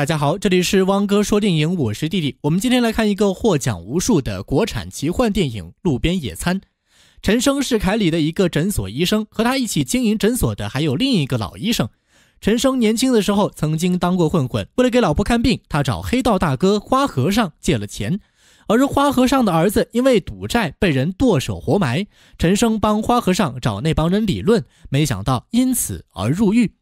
大家好，这里是汪哥说电影，我是弟弟。我们今天来看一个获奖无数的国产奇幻电影《路边野餐》。陈生是凯里的一个诊所医生，和他一起经营诊所的还有另一个老医生。陈生年轻的时候曾经当过混混，为了给老婆看病，他找黑道大哥花和尚借了钱。而花和尚的儿子因为赌债被人剁手活埋，陈生帮花和尚找那帮人理论，没想到因此而入狱。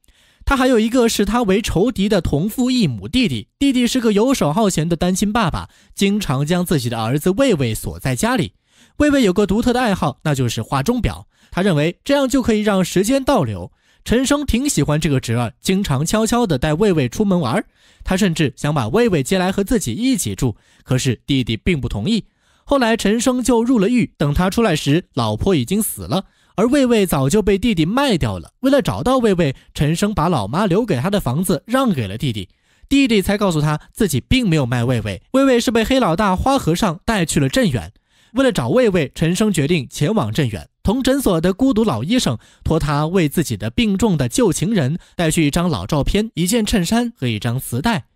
他还有一个视他为仇敌的同父异母弟弟，弟弟是个游手好闲的单亲爸爸，经常将自己的儿子卫卫锁在家里。卫卫有个独特的爱好，那就是画钟表。他认为这样就可以让时间倒流。陈生挺喜欢这个侄儿，经常悄悄地带卫卫出门玩。他甚至想把卫卫接来和自己一起住，可是弟弟并不同意。后来陈生就入了狱，等他出来时，老婆已经死了。而卫卫早就被弟弟卖掉了。为了找到卫卫，陈生把老妈留给他的房子让给了弟弟，弟弟才告诉他自己并没有卖卫卫，卫卫是被黑老大花和尚带去了镇远。为了找卫卫，陈生决定前往镇远，同诊所的孤独老医生托他为自己的病重的旧情人带去一张老照片、一件衬衫和一张磁带。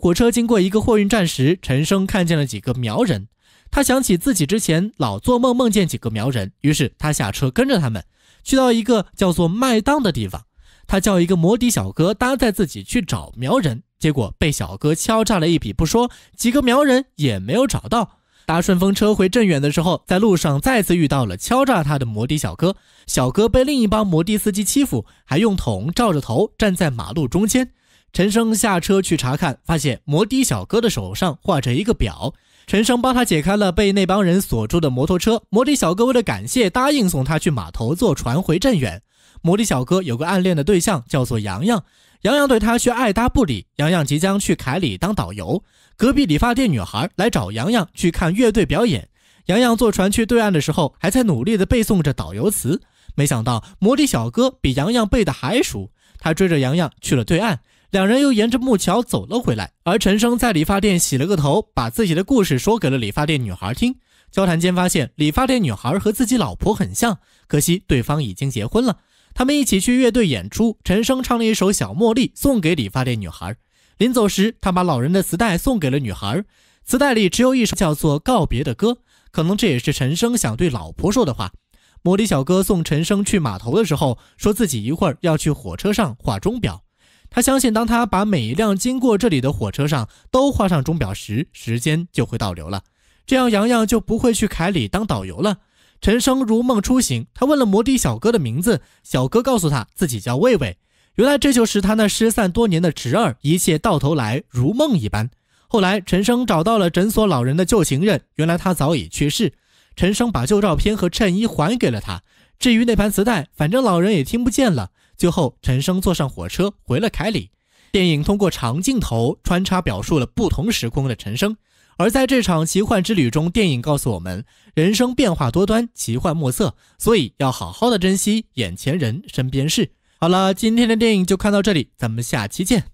火车经过一个货运站时，陈生看见了几个苗人。他想起自己之前老做梦，梦见几个苗人，于是他下车跟着他们，去到一个叫做麦当的地方。他叫一个摩的小哥搭载自己去找苗人，结果被小哥敲诈了一笔不说，几个苗人也没有找到。搭顺风车回镇远的时候，在路上再次遇到了敲诈他的摩的小哥，小哥被另一帮摩的司机欺负，还用桶罩着头站在马路中间。陈生下车去查看，发现摩的小哥的手上画着一个表。陈生帮他解开了被那帮人锁住的摩托车。摩的小哥为了感谢，答应送他去码头坐船回镇远。摩的小哥有个暗恋的对象，叫做洋洋，洋洋对他却爱搭不理。洋洋即将去凯里当导游，隔壁理发店女孩来找洋洋去看乐队表演。洋洋坐船去对岸的时候，还在努力地背诵着导游词，没想到摩的小哥比洋洋背的还熟，他追着洋洋去了对岸。两人又沿着木桥走了回来，而陈生在理发店洗了个头，把自己的故事说给了理发店女孩听。交谈间发现，理发店女孩和自己老婆很像，可惜对方已经结婚了。他们一起去乐队演出，陈生唱了一首《小茉莉》送给理发店女孩。临走时，他把老人的磁带送给了女孩，磁带里只有一首叫做《告别的歌》，可能这也是陈生想对老婆说的话。茉莉小哥送陈生去码头的时候，说自己一会儿要去火车上画钟表。他相信，当他把每一辆经过这里的火车上都画上钟表时，时间就会倒流了。这样，阳阳就不会去凯里当导游了。陈生如梦初醒，他问了摩的小哥的名字，小哥告诉他自己叫魏魏。原来这就是他那失散多年的侄儿。一切到头来如梦一般。后来，陈生找到了诊所老人的旧情人，原来他早已去世。陈生把旧照片和衬衣还给了他。至于那盘磁带，反正老人也听不见了。最后，陈升坐上火车回了凯里。电影通过长镜头穿插表述了不同时空的陈升。而在这场奇幻之旅中，电影告诉我们：人生变化多端，奇幻莫测，所以要好好的珍惜眼前人、身边事。好了，今天的电影就看到这里，咱们下期见。